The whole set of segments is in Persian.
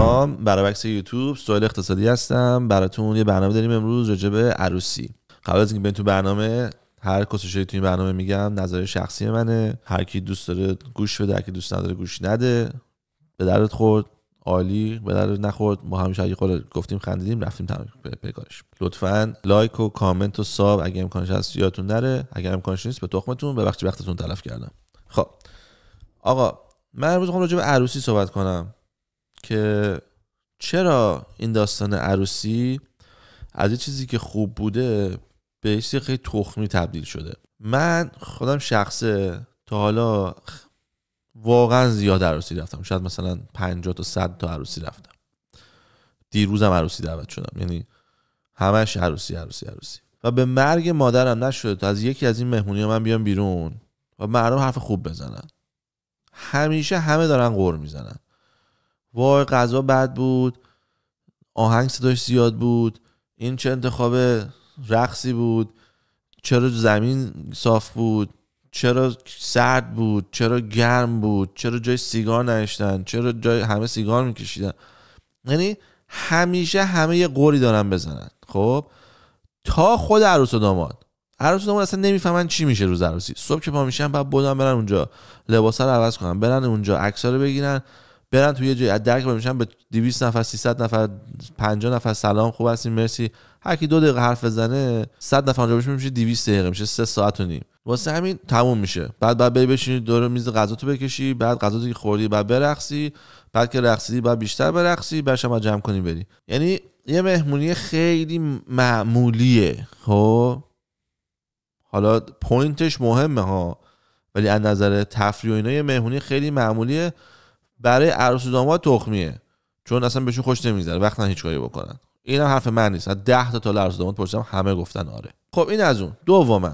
سلام برابکس یوتیوب سوال اقتصادی هستم براتون یه برنامه داریم امروز راجع عروسی قبل از اینکه بین تو برنامه هر کسی تو این برنامه میگم نظر شخصی منه هر کی دوست داره گوش بده هر دوست نداره گوش نده به درد خورد عالی به درد نخورد ما همیشه اگه خورد گفتیم خندیدیم رفتیم پیکارش لطفا لایک و کامنت و ساب اگه امکانش هست یادتون نره اگه امکانش نیست به تخمتون به وقتی وقتتون تلف کردم خب آقا من امروز خواهم راجع عروسی صحبت کنم که چرا این داستان عروسی از یه چیزی که خوب بوده به یه چیزی خیلی تخمی تبدیل شده من خودم شخصه تا حالا واقعا زیاد عروسی رفتم شاید مثلا 50 تا 100 تا عروسی رفتم دیروزم عروسی دعوت شدم یعنی همش عروسی عروسی عروسی و به مرگ مادرم نشد از یکی از این مهمونی ها من بیام بیرون و مردم حرف خوب بزنن همیشه همه دارن غور میزنن وای غذا بد بود آهنگ صداش زیاد بود این چه انتخاب رقصی بود چرا زمین صاف بود چرا سرد بود چرا گرم بود چرا جای سیگار نشتن چرا جای همه سیگار میکشیدن یعنی همیشه همه یه قوری دارن بزنن خب تا خود عروس و داماد عروس و داماد اصلا نمیفهمن چی میشه روز عروسی صبح که پا میشن بعد بودن برن اونجا لباسا رو عوض کنن برن اونجا عکس‌ها رو بگیرن برن توی یه جایی از درک میشن به 200 نفر 300 نفر 50 نفر سلام خوب هستین مرسی هر کی دو دقیقه حرف بزنه 100 نفر بشه میشه 200 دقیقه میشه 3 ساعت و نیم واسه همین تموم میشه بعد بعد بری بشینی دور میز غذا تو بکشی بعد غذا که خوردی بعد برقصی بعد که رقصیدی بعد بیشتر برقصی بعد شما جمع کنی بری یعنی یه مهمونی خیلی معمولیه خب حالا پوینتش مهمه ها ولی از نظر تفریح و اینا یه مهمونی خیلی معمولیه برای عروس و داماد تخمیه چون اصلا بهشون خوش نمیذاره. وقتا هیچ کاری بکنن اینم حرف من نیست 10 تا تا عروس داماد پرسیدم همه گفتن آره خب این از اون دوما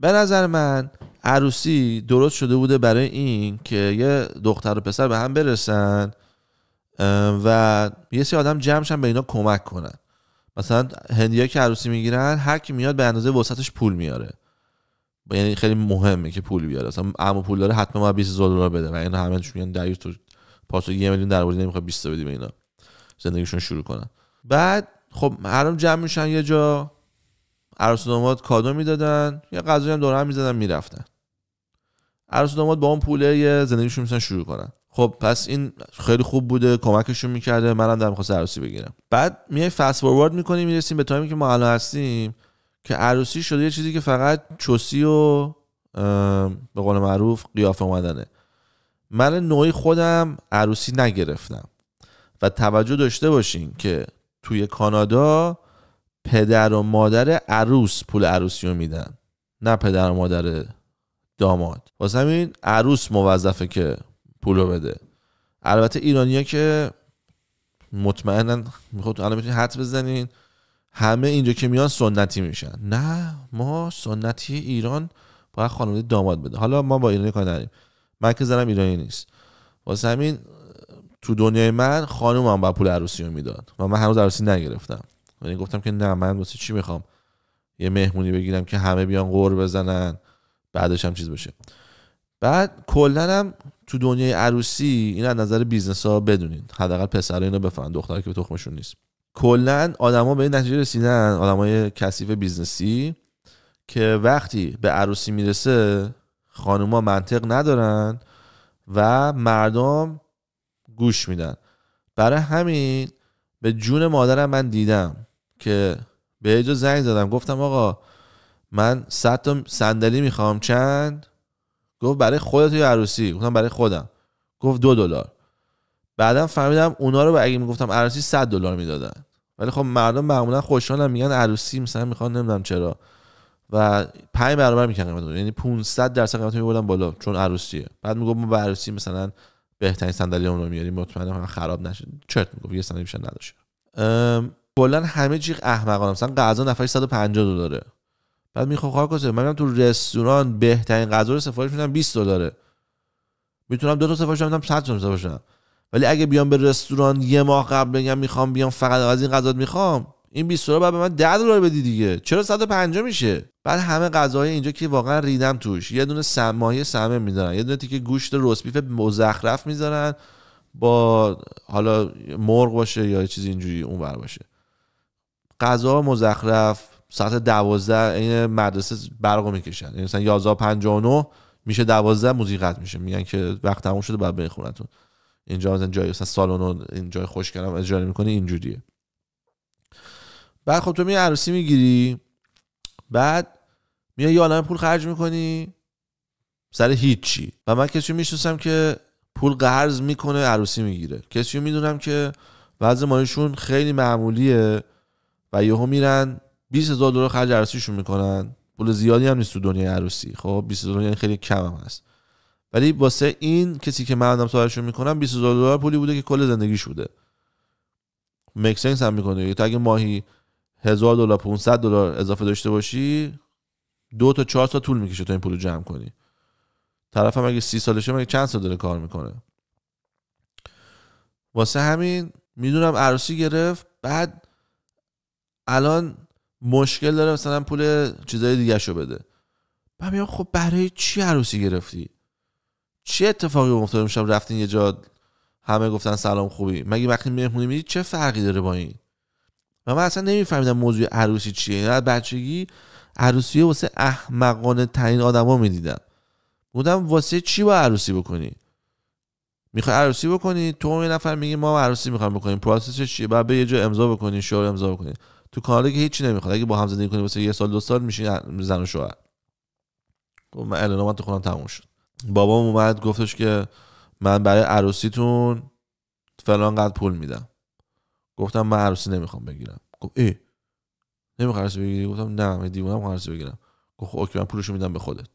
به نظر من عروسی درست شده بوده برای این که یه دختر و پسر به هم برسن و یه سری آدم جمعشن به اینا کمک کنن مثلا هندیا که عروسی میگیرن هر کی میاد به اندازه وسطش پول میاره یعنی خیلی مهمه که پول بیاره مثلا عمو پول داره حتما ما 20 دلار بده و اینا همه میگن 200 پاسو یه میلیون درآمدی نمیخواد 20 بدی به اینا زندگیشون شروع کنن بعد خب هرم جمع میشن یه جا عروس و داماد کادو میدادن یه غذایی هم دور هم میزدن میرفتن عروس داماد با اون پوله زندگیشون میسن شروع کنن خب پس این خیلی خوب بوده کمکشون میکرده منم دارم میخواست عروسی بگیرم بعد میای فست فوروارد میکنی میرسیم به تایمی که ما الان هستیم که عروسی شده یه چیزی که فقط چوسی و به قول معروف قیافه اومدنه من نوعی خودم عروسی نگرفتم و توجه داشته باشین که توی کانادا پدر و مادر عروس پول عروسی رو میدن نه پدر و مادر داماد واسه همین عروس موظفه که پول رو بده البته ایرانیا که مطمئنا میخواد الان میتونین حد بزنین همه اینجا که میان سنتی میشن نه ما سنتی ایران باید خانواده داماد بده حالا ما با ایرانی کار نداریم من که زنم ایرانی نیست واسه همین تو دنیای من خانومم با پول عروسی رو میداد و من هنوز عروسی نگرفتم یعنی گفتم که نه من واسه چی میخوام یه مهمونی بگیرم که همه بیان قور بزنن بعدش هم چیز بشه بعد کلا هم تو دنیای عروسی این از نظر بیزنس ها بدونین حداقل پسرا اینو بفهم دختر که به تخمشون نیست کلا آدما به این نتیجه رسیدن آدمای کثیف بیزنسی که وقتی به عروسی میرسه خانوما منطق ندارن و مردم گوش میدن برای همین به جون مادرم من دیدم که به ایجا زنگ زدم گفتم آقا من صد تا صندلی میخوام چند گفت برای خودت یا عروسی گفتم برای خودم گفت دو دلار بعدا فهمیدم اونا رو اگه میگفتم عروسی 100 دلار میدادن ولی خب مردم معمولا خوشحالن میگن عروسی مثلا میخوان نمیدونم چرا و 5 برابر میکنن قیمت یعنی 500 درصد قیمت میبردن بالا چون عروسیه بعد میگم ما عروسی مثلا بهترین صندلی اون رو میاریم مطمئنم خراب نشه چرت میگفت یه صندلی بیشتر نداشه کلا همه چی احمقانه مثلا غذا نفرش 150 دلاره بعد میخوام خب کار کنم من تو رستوران بهترین غذا رو سفارش میدم 20 دلاره میتونم دو تا سفارش بدم 100 دلار سفارش ولی اگه بیام به رستوران یه ماه قبل بگم میخوام بیام فقط از این غذا میخوام این 20 دلار بعد به من 10 دلار بدی دیگه چرا 150 میشه بعد همه غذاهای اینجا که واقعا ریدم توش یه دونه سمایه سمه میذارن یه دونه تیکه گوشت رست بیف مزخرف میذارن با حالا مرغ باشه یا چیز اینجوری اون بر باشه غذا مزخرف ساعت 12 این مدرسه برق میکشن یعنی مثلا 1159 میشه 12 موزیقت میشه میگن که وقت تموم شده بعد بخورنتون اینجا مثلا جای مثلا سالن رو این جای خوش کردم اجاره میکنه اینجوریه بعد خب تو می عروسی میگیری بعد میای یه عالم پول خرج میکنی سر هیچی و من کسی میشناسم که پول قرض میکنه عروسی میگیره کسی میدونم که وضع مالیشون خیلی معمولیه و یهو میرن 20 هزار دلار خرج عروسیشون میکنن پول زیادی هم نیست تو دنیای عروسی خب 20 هزار یعنی خیلی کم هم هست ولی واسه این کسی که من آدم صاحبشون میکنم 20 هزار دلار پولی بوده که کل زندگیش بوده مکسنس هم میکنه یعنی تو اگه ماهی هزار دلار 500 دلار اضافه داشته باشی دو تا چهار سال طول میکشه تا این پول جمع کنی طرف هم اگه سی سالشه مگه چند سال داره کار میکنه واسه همین میدونم عروسی گرفت بعد الان مشکل داره مثلا پول چیزای دیگه شو بده من خب برای چی عروسی گرفتی چه اتفاقی افتاده میشم رفتین یه جا همه گفتن سلام خوبی مگه وقتی مهمونی میدی چه فرقی داره با این و من اصلا نمیفهمیدم موضوع عروسی چیه یعنی بچگی عروسی واسه احمقانه ترین آدما میدیدم بودم واسه چی با عروسی بکنی میخوای عروسی بکنی تو یه نفر میگه ما عروسی میخوایم بکنیم پروسسش چیه بعد به یه جا امضا بکنی شوهر امضا بکنی تو کانادا که هیچی نمیخواد اگه با هم زندگی کنی واسه یه سال دو سال میشین زن و شوهر گفت خب تو خونم تموم شد بابام اومد گفتش که من برای عروسیتون فلان قد پول میدم گفتم من عروسی نمیخوام بگیرم گفت ای نمیخوای عروسی بگیری گفتم نه من دیوونم عروسی بگیرم گفت خب، اوکی من پولشو میدم به خودت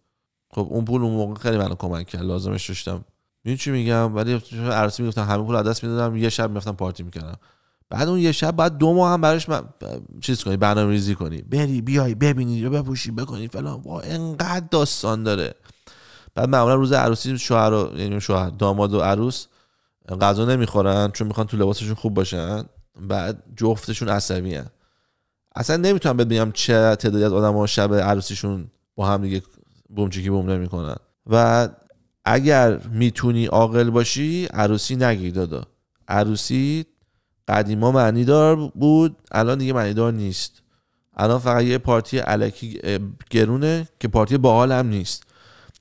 خب اون پول اون موقع خیلی منو کمک کرد لازمش داشتم میدونی چی میگم ولی عروسی میگفتم همه پول دست میدادم یه شب میرفتم پارتی میکردم بعد اون یه شب بعد دو ماه هم براش من... چیز کنی برنامه ریزی کنی بری بیای ببینی بپوشی بکنی فلان وا انقدر داستان داره بعد معمولا روز عروسی شوهر و یعنی شوهر داماد و عروس غذا نمیخورن چون میخوان تو لباسشون خوب باشن بعد جفتشون عصبی هن. اصلا نمیتونم بهت چه تعدادی از آدم ها شب عروسیشون با هم دیگه بومچیکی بوم نمیکنن و اگر میتونی عاقل باشی عروسی نگیر دادا عروسی قدیما معنی دار بود الان دیگه معنی دار نیست الان فقط یه پارتی علکی گرونه که پارتی باحال هم نیست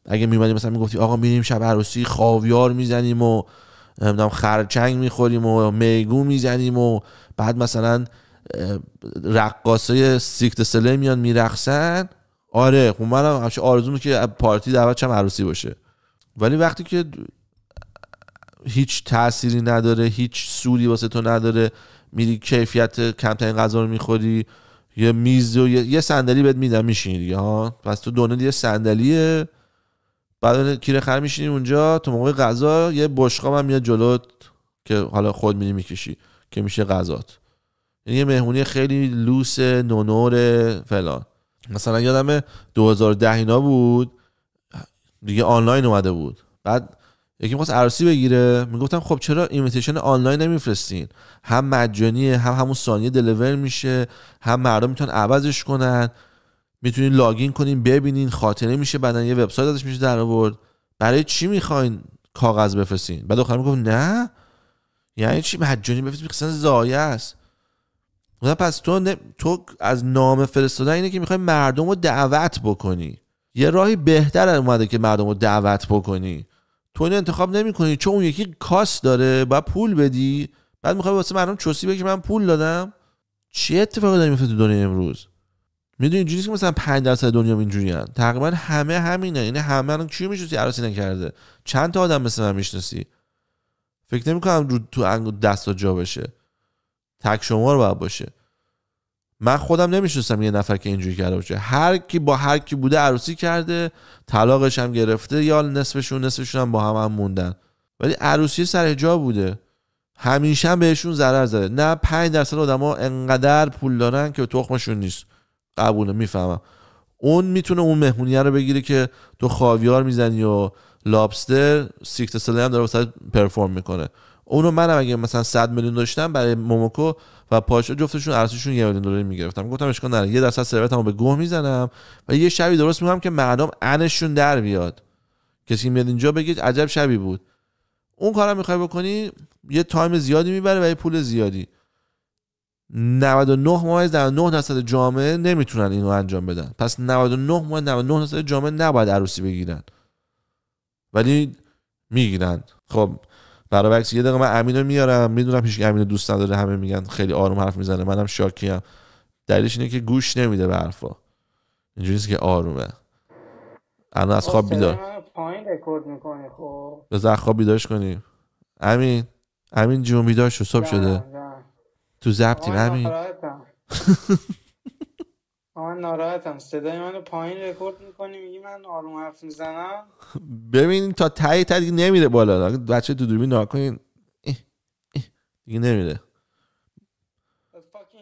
اگه میومدی مثلا میگفتی آقا میریم شب عروسی خاویار میزنیم و نمیدونم خرچنگ میخوریم و میگو میزنیم و بعد مثلا رقاصای سیکت سله میان میرقصن آره خب منم همیشه آرزو که پارتی دعوت چه عروسی باشه ولی وقتی که هیچ تأثیری نداره هیچ سودی واسه تو نداره میری کیفیت کمترین غذا رو میخوری یه میز و یه, یه صندلی بهت میدم میشینی دیگه ها پس تو دونه یه صندلیه بعد کیره خر میشینی اونجا تو موقع غذا یه بشقاب هم میاد جلوت که حالا خود میری میکشی که میشه غذات این یعنی یه مهمونی خیلی لوس نونور فلان مثلا یادم 2010 اینا بود دیگه آنلاین اومده بود بعد یکی میخواست عروسی بگیره میگفتم خب چرا ایمیتیشن آنلاین نمیفرستین هم مجانیه هم همون ثانیه دلیور میشه هم مردم میتونن عوضش کنن میتونین لاگین کنین ببینین خاطره میشه بعدن یه وبسایت ازش میشه در آورد برای چی میخواین کاغذ بفرستین بعد آخر میگفت نه یعنی چی مجانی بفرستین مثلا زایه است پس تو تو از نام فرستادن اینه که میخوای مردم رو دعوت بکنی یه راهی بهتر اومده که مردم رو دعوت بکنی تو این انتخاب نمیکنی چون اون یکی کاس داره باید پول بدی بعد میخوای واسه مردم چوسی بگی من پول دادم چه اتفاقی داره میفته تو امروز میدونی اینجوری که مثلا 5 درصد دنیا اینجوری هن. تقریبا همه همینه یعنی همه الان کی میشناسی عروسی نکرده چند تا آدم مثل من میشناسی فکر نمی کنم رو تو انگ دست جا بشه تک شمار باید باشه من خودم نمیشناسم یه نفر که اینجوری کرده باشه هر کی با هر کی بوده عروسی کرده طلاقش هم گرفته یا نصفشون نصفشون هم با هم, هم موندن ولی عروسی سر جا بوده همیشه هم بهشون ضرر زده نه 5 درصد آدما انقدر پول دارن که تخمشون نیست قبوله میفهمم اون میتونه اون مهمونیه رو بگیره که تو خاویار میزنی و لابستر سیکت سلی هم داره واسه پرفورم میکنه اونو منم اگه مثلا 100 میلیون داشتم برای موموکو و پاشا جفتشون ارزششون یه میلیون دلاری میگرفتم گفتم اشکال نداره یه درصد ثروتمو به گوه میزنم و یه شبی درست میکنم که مردم انشون در بیاد کسی میاد اینجا بگید عجب شبی بود اون کارم میخوای بکنی یه تایم زیادی میبره و یه پول زیادی 99 در 99 درصد جامعه نمیتونن اینو انجام بدن پس 99 ممیز 99 درصد جامعه نباید عروسی بگیرن ولی میگیرن خب برعکس یه دقیقه من امینو میارم میدونم هیچ امینو دوست نداره همه میگن خیلی آروم حرف میزنه منم هم دلیلش اینه که گوش نمیده به حرفا اینجوریه که آرومه الان از خواب بیدار پایین رکورد میکنی خب بذار خواب بیدارش کنیم امین امین جون بیدار شد صبح شده تو ضبطیم همین من ناراحتم صدای منو پایین رکورد میکنی میگی من آروم حرف میزنم ببین تا تایی تا دیگه نمیره بالا بچه تو دوربین ناکنین دیگه نمیره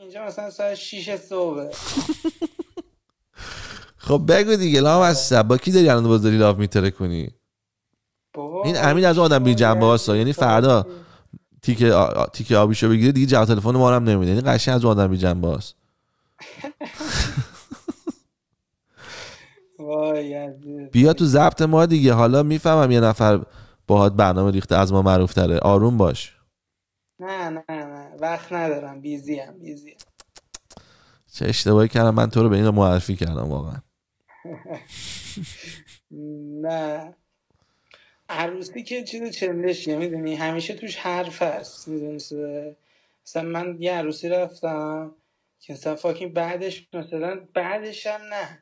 اینجا مثلا ساعت 6 صبح خب بگو دیگه لام از آره. با کی داری الان باز داری لاف میتره کنی این امین از آدم بی جنبه یعنی فردا تیک آ... آبیشو بگیره دیگه جواب تلفن ما هم نمیده یعنی قشنگ از اون آدم بی بیا تو ضبط ما دیگه حالا میفهمم یه نفر باهات برنامه ریخته از ما معروف تره آروم باش نه نه نه وقت ندارم بیزی هم بیزی چه اشتباهی کردم من تو رو به این معرفی کردم واقعا نه عروسی که چیز چندش میدونی همیشه توش حرف هست میدونی مثلا من یه عروسی رفتم که مثلا فاکین بعدش مثلا بعدش هم نه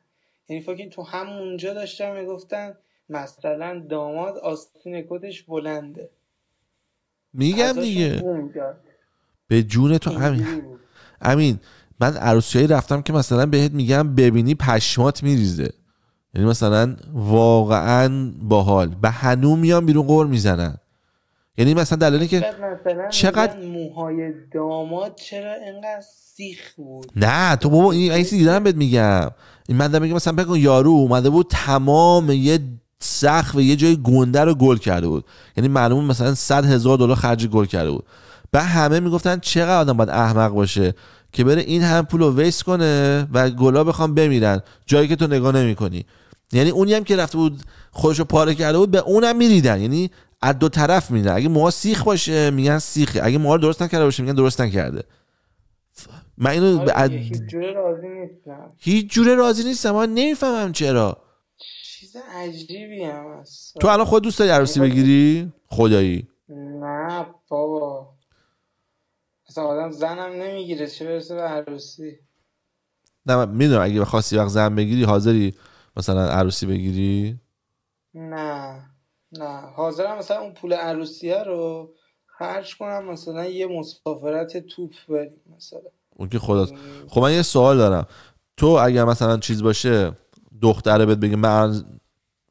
یعنی فاکین تو همونجا داشتم میگفتن مثلا داماد آستین کتش بلنده میگم دیگه به جون تو همین امین من عروسی رفتم که مثلا بهت میگم ببینی پشمات میریزه یعنی مثلا واقعا باحال به هنو میان بیرون قور میزنن یعنی مثلا دلالی که چقدر موهای داماد چرا انقدر سیخ بود نه تو بابا این ایسی دیدم بهت میگم این من میگم مثلا بگو یارو اومده بود تمام یه و یه جای گنده رو گل کرده بود یعنی معلومه مثلا 100 هزار دلار خرج گل کرده بود به همه میگفتن چقدر آدم باید احمق باشه که بره این هم پول رو ویست کنه و گلا بخوام بمیرن جایی که تو نگاه نمیکنی یعنی اونی هم که رفته بود خودشو پاره کرده بود به اونم میریدن یعنی از دو طرف میدن اگه موها سیخ باشه میگن سیخه اگه موها درست نکرده باشه میگن درست نکرده من اینو آره هیچ جوره راضی نیستم هیچ جوره راضی نیستم من نمیفهمم چرا چیز عجیبی هم هست تو الان خود دوست داری یعنی عروسی بگیری خدایی نه بابا اصلا زنم نمیگیره چه برسه به عروسی نه میدونم اگه بخواستی وقت زن بگیری حاضری مثلا عروسی بگیری نه نه حاضرم مثلا اون پول عروسیه رو خرج کنم مثلا یه مسافرت توپ بریم مثلا اون که خداست یعنی خب من یه سوال دارم تو اگر مثلا چیز باشه دختره بهت بگه من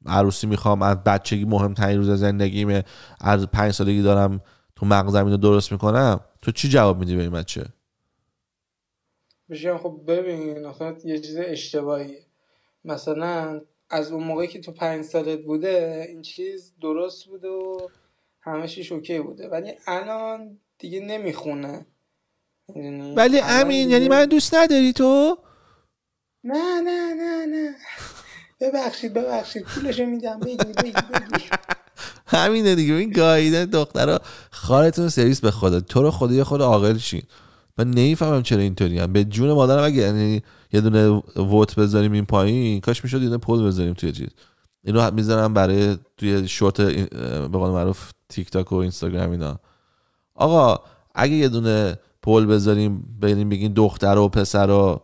عروسی میخوام از بچگی مهمترین روز زندگیمه از پنج سالگی دارم تو مغزم اینو درست میکنم تو چی جواب میدی به این بچه بشه خب ببین یه چیز اشتباهیه مثلا از اون موقعی که تو پنج سالت بوده این چیز درست بوده و همه شیش اوکی بوده ولی الان دیگه نمیخونه یعنی ولی امین یعنی من دوست نداری تو نه نه نه نه ببخشید ببخشید پولشو میدم بگی بگی همینه دیگه این گاییدن دخترا خالتون سرویس به خدا تو رو خدا یه خود عاقل شین من نمیفهمم چرا اینطوری به جون مادرم اگه یعنی یه دونه ووت بذاریم این پایین کاش میشد یه دونه پول بذاریم توی چیز اینو میذارم برای توی شورت به قول معروف تیک تاک و اینستاگرام اینا آقا اگه یه دونه پل بذاریم ببینیم بگین دختر و پسر و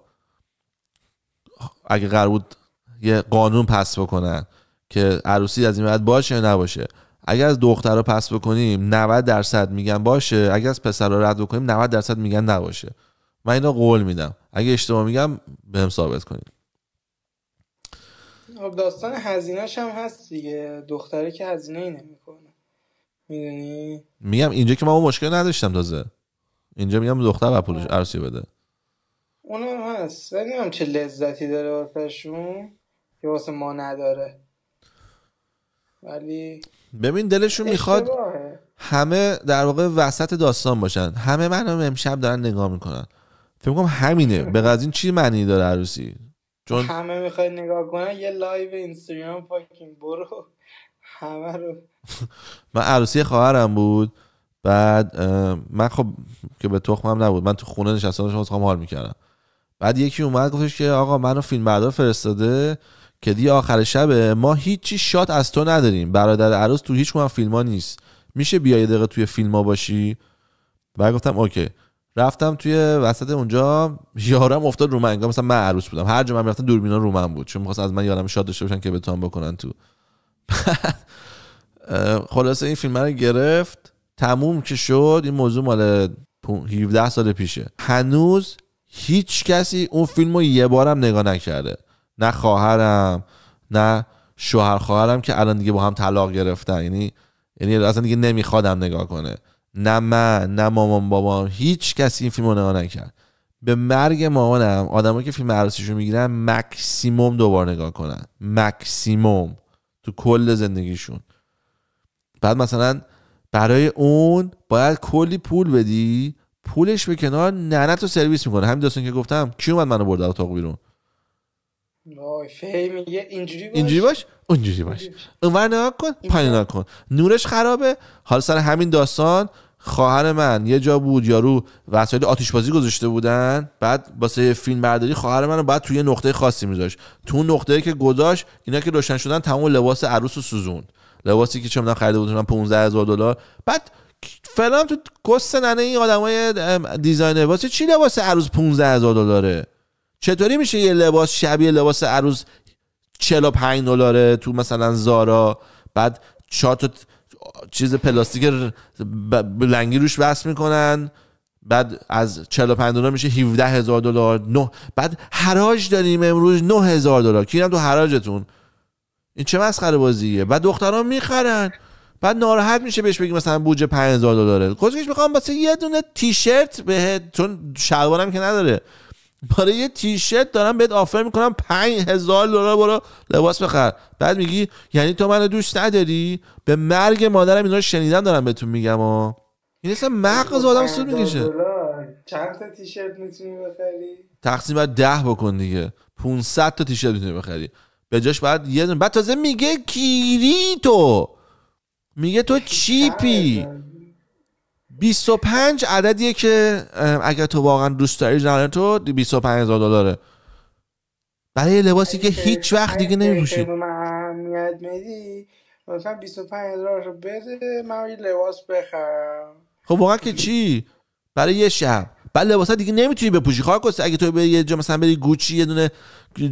اگه قرار بود یه قانون پس بکنن که عروسی از این بعد باشه یا نباشه اگر از دختر رو پس بکنیم 90 درصد میگن باشه اگر از پسر رو رد بکنیم 90 درصد میگن نباشه من اینو قول میدم اگه اشتباه میگم به بهم ثابت کنیم خب، داستان هزینهش هم هست دیگه دختره که هزینه ای نمیکنه میدونی میگم اینجا که من مشکل نداشتم تازه اینجا میگم دختر و پولش عرصی بده اونم هست ولی هم چه لذتی داره واسهشون که واسه ما نداره ولی ببین دلشون میخواد همه در واقع وسط داستان باشن همه من هم امشب دارن نگاه میکنن فکر کنم همینه به از این چی معنی داره عروسی چون همه میخواد نگاه کنن یه لایو اینستاگرام فاکینگ برو همه رو من عروسی خواهرم بود بعد من خب که به تخمم نبود من تو خونه نشستم داشتم حال میکردم بعد یکی اومد گفتش که آقا منو فیلم بردار فرستاده که دی آخر شبه ما هیچی شات از تو نداریم برادر عروس تو هیچ فیلم ها نیست میشه بیای دقیقه توی فیلم ها باشی و گفتم اوکی رفتم توی وسط اونجا یارم افتاد رو من انگار مثلا من عروس بودم هر جا من میرفتم دوربینا رو من بود چون میخواست از من یارم شاد داشته باشن که بتونم بکنن تو خلاصه این فیلم رو گرفت تموم که شد این موضوع مال 17 سال پیشه هنوز هیچ کسی اون فیلم رو یه بارم نگاه نکرده نه خواهرم نه شوهر خواهرم که الان دیگه با هم طلاق گرفتن یعنی یعنی اصلا دیگه نمیخوادم نگاه کنه نه من نه مامان بابام هیچ کسی این فیلمو نگاه نکرد به مرگ مامانم آدمایی که فیلم عروسیشو میگیرن مکسیموم دوبار نگاه کنن مکسیموم تو کل زندگیشون بعد مثلا برای اون باید کلی پول بدی پولش به کنار ننتو سرویس میکنه همین داستان که گفتم کی اومد منو برد اتاق بیرون میگه اینجوری باش اینجوری باش باش اونور نگاه کن پایین نگاه کن نورش خرابه حالا سر همین داستان خواهر من یه جا بود یارو وسایل آتیش بازی گذاشته بودن بعد واسه فیلم برداری خواهر منو بعد توی نقطه خاصی میذاشت تو نقطه که گذاشت اینا که روشن شدن تمام لباس عروس و سوزون لباسی که چه خریده بودن 15000 دلار بعد فلان تو گست ننه این آدمای دیزاینر واسه چی لباس عروس 15000 دلاره چطوری میشه یه لباس شبیه لباس عروس 45 دلاره تو مثلا زارا بعد چهار چیز پلاستیک لنگی روش وصل میکنن بعد از 45 دلار میشه 17 هزار دلار نه بعد حراج داریم امروز 9 هزار دلار کی تو حراجتون این چه مسخره بازیه بعد دختران میخرن بعد ناراحت میشه بهش بگی مثلا بودجه 5000 دلاره کسکش میخوام واسه یه دونه تیشرت بهت چون شلوارم که نداره برای یه تیشرت دارم بهت آفر میکنم هزار دلار برو لباس بخر بعد میگی یعنی تو منو دوست نداری به مرگ مادرم اینا رو شنیدن دارم بهتون میگم ها این اصلا مغز خب، آدم سود میکشه چند تا تیشرت میتونی بخری تقسیم بعد ده بکن دیگه 500 تا تیشرت میتونی بخری به جاش بعد یه دونه بعد تازه میگه کیری تو میگه تو چیپی 25 عددیه که اگر تو واقعا دوست داری جنرال تو 25000 دلاره برای لباسی که هیچ وقت دیگه نمیپوشی اهمیت میدی مثلا 25000 رو بده من یه لباس بخرم خب واقعا که چی برای یه شب بعد لباس دیگه نمیتونی بپوشی کسی؟ اگه تو بری یه جا مثلا بری گوچی یه دونه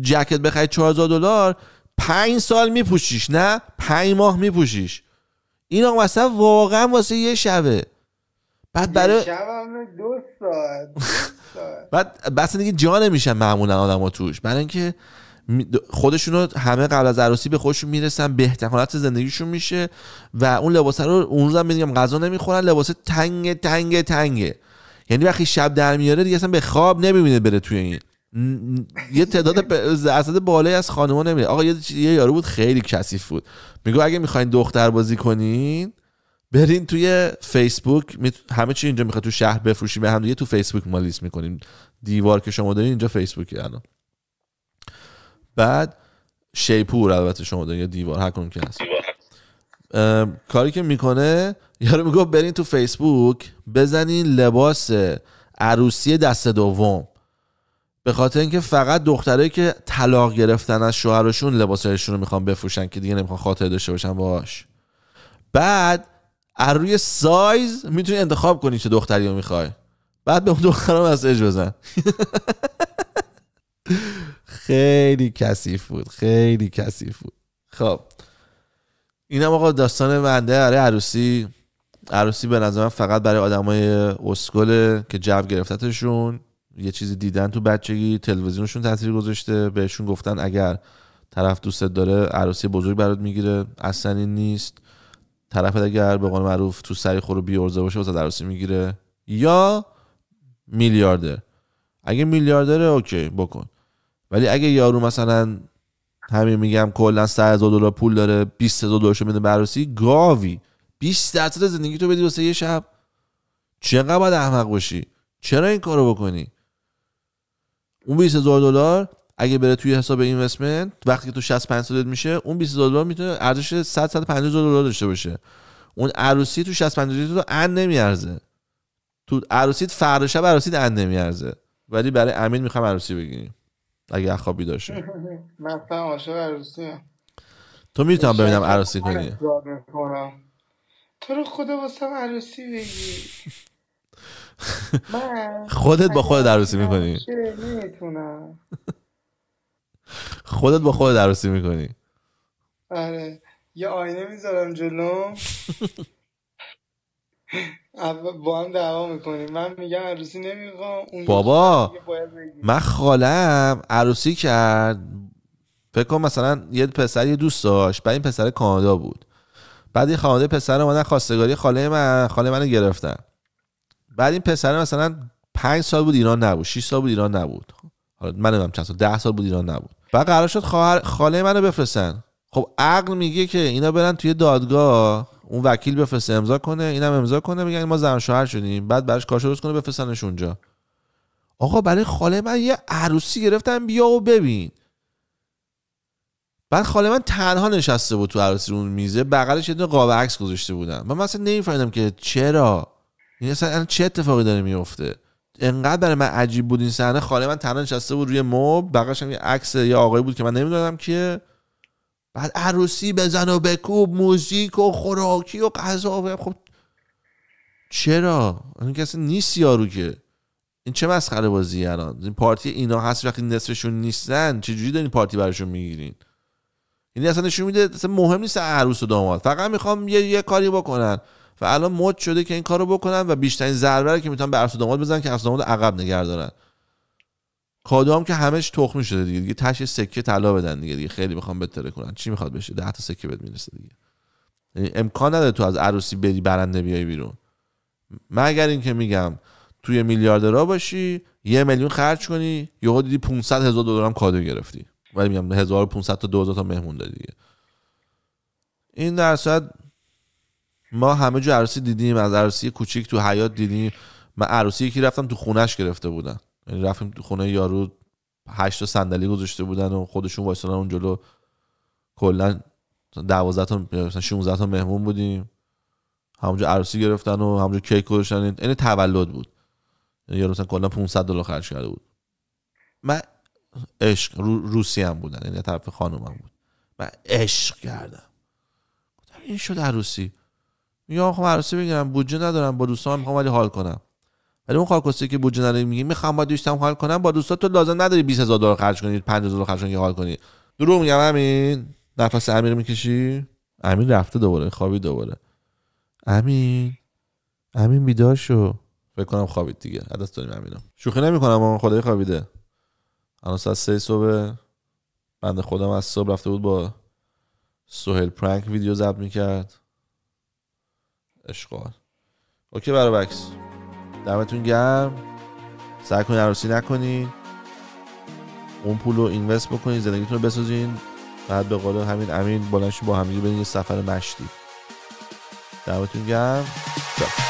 جکت بخری 4000 دلار 5 سال میپوشیش نه 5 ماه میپوشیش اینا مثلا واقعا واسه یه شبه بعد برای دو ساعت, بعد بس دیگه جا نمیشن معمولا آدما توش برای اینکه خودشون رو همه قبل از عروسی به خودشون میرسن به حالت زندگیشون میشه و اون لباس رو اون روزم میگم غذا نمیخورن لباس تنگ تنگ تنگ. یعنی وقتی شب در میاره دیگه اصلا به خواب نمیبینه بره توی این یه تعداد درصد بالایی از خانما نمیره آقا یه یارو بود خیلی کثیف بود میگو اگه میخواین دختر بازی کنین برین توی فیسبوک می... همه چی اینجا میخواد تو شهر بفروشیم به هم دیگه تو فیسبوک ما لیست میکنیم دیوار که شما دارین اینجا فیسبوکی الان بعد شیپور البته شما دارین دیوار هر که هست کاری که میکنه یارو میگه برین تو فیسبوک بزنین لباس عروسی دست دوم به خاطر اینکه فقط دخترایی که طلاق گرفتن از شوهرشون هایشون رو میخوان بفروشن که دیگه نمیخوان خاطر داشته باشن باش بعد از روی سایز میتونی انتخاب کنی چه دختری رو میخوای بعد به اون از مسیج بزن خیلی کثیف بود خیلی کثیف بود خب اینم آقا داستان بنده برای عروسی عروسی به نظرم فقط برای آدمای اسکل که جو گرفتتشون یه چیزی دیدن تو بچگی تلویزیونشون تاثیر گذاشته بهشون گفتن اگر طرف دوستت داره عروسی بزرگ برات میگیره اصلا این نیست طرف اگر به قول معروف تو سری خور بیورزه باشه واسه درسی میگیره یا میلیاردر اگه میلیاردره اوکی بکن ولی اگه یارو مثلا همین میگم کلا 100 هزار دلار پول داره 20 هزار دلارشو میده بررسی گاوی 20 درصد زندگی تو بدی واسه یه شب چقدر باید احمق باشی چرا این کارو بکنی اون 20 هزار دلار اگه بره توی حساب اینوستمنت وقتی که تو 65 سالت میشه اون 20 دلار میتونه ارزش 100 150 دلار داشته باشه اون عروسی تو 65 تو ان نمیارزه تو عروسیت فردا شب عروسیت ان نمیارزه ولی برای امین میخوام عروسی بگیریم اگه اخابی داشته من عروسی تو میتونم ببینم عروسی کنی تو رو خدا واسم عروسی بگی خودت با خودت عروسی میکنی نمیتونم خودت با خودت عروسی میکنی آره یه آینه میذارم جلو با هم دعوا میکنیم من میگم عروسی نمیخوام بابا من خالم عروسی کرد فکر کن مثلا یه پسر یه دوست داشت بعد این پسر کانادا بود بعد این خانواده پسر اومدن خواستگاری خاله من خاله منو گرفتن بعد این پسر مثلا پنج سال بود ایران نبود 6 سال بود ایران نبود حالا من هم چند سال ده سال بود ایران نبود بعد قرار شد خواهر خاله منو بفرستن خب عقل میگه که اینا برن توی دادگاه اون وکیل بفرسته امضا کنه اینم امضا کنه میگن ما زن شوهر شدیم بعد براش کارش درست کنه بفرستنش اونجا آقا برای خاله من یه عروسی گرفتم بیا و ببین بعد خاله من تنها نشسته بود تو عروسی اون میزه بغلش یه دونه قاب عکس گذاشته بودن من مثلا نمیفهمیدم که چرا این یعنی اصلا چه اتفاقی داره میفته انقدر برای من عجیب بود این صحنه خاله من تنها نشسته بود روی موب بغلش هم یه عکس یه آقایی بود که من نمیدونم که بعد عروسی بزن و بکوب موزیک و خوراکی و غذا و خب چرا این کسی نیست یارو که این چه مسخره بازی الان این پارتی اینا هست وقتی نصفشون نیستن چجوری دارین پارتی براشون میگیرین این یعنی اصلا نشون میده اصلا مهم نیست عروس و داماد فقط میخوام یه, یه کاری بکنن و الان مد شده که این کارو بکنن و بیشترین ضربه رو که میتونن به داماد بزنن که ارسودامال عقب دارن کادو هم که همش تخمی شده دیگه دیگه تش سکه طلا بدن دیگه دیگه خیلی میخوام بتره کنن چی میخواد بشه ده تا سکه بهت میرسه دیگه یعنی امکان نداره تو از عروسی بری برنده بیای بیرون مگر اینکه میگم توی میلیاردرا باشی یه میلیون خرج کنی یه دیدی 500 هزار دلار هم کادو گرفتی ولی میگم 1500 تا 2000 تا مهمون دادی دیگه این در صورت ما همه جو عروسی دیدیم از عروسی کوچیک تو حیات دیدیم من عروسی یکی رفتم تو خونش گرفته بودن یعنی رفتیم تو خونه یارو هشت صندلی گذاشته بودن و خودشون وایسادن اون جلو کلا 12 تا 16 تا مهمون بودیم همونجا عروسی گرفتن و همونجا کیک گذاشتن یعنی تولد بود یعنی یارو مثلا کلا 500 دلار خرج کرده بود من عشق رو روسی هم بودن یعنی طرف خانومم بود من عشق کردم گفتم این شد عروسی میگم خب عروسی بگیرم بودجه ندارم با دوستان میخوام ولی حال کنم ولی اون خاکستری که بودجه نداری میگی میخوام با دوستم حال کنم با دوستات تو لازم نداری 20000 دلار خرج کنی 5000 دلار خرج کنی حال کنی درو میگم امین نفس امیر میکشی امین رفته دوباره خوابید دوباره امین امین بیدار شو فکر کنم خوابید دیگه عدس داریم امینم شوخی نمیکنم اما خدای خوابیده الان ساعت 3 صبح بنده خودم از صبح رفته بود با سهل پرانک ویدیو ضبط میکرد اشغال اوکی برای بکس دمتون گرم سعی کنید عروسی نکنین اون پول رو اینوست بکنین زندگیتون رو بسازین بعد به قول همین امین بلنشین با همگی برین یه سفر مشتی دمتون گرم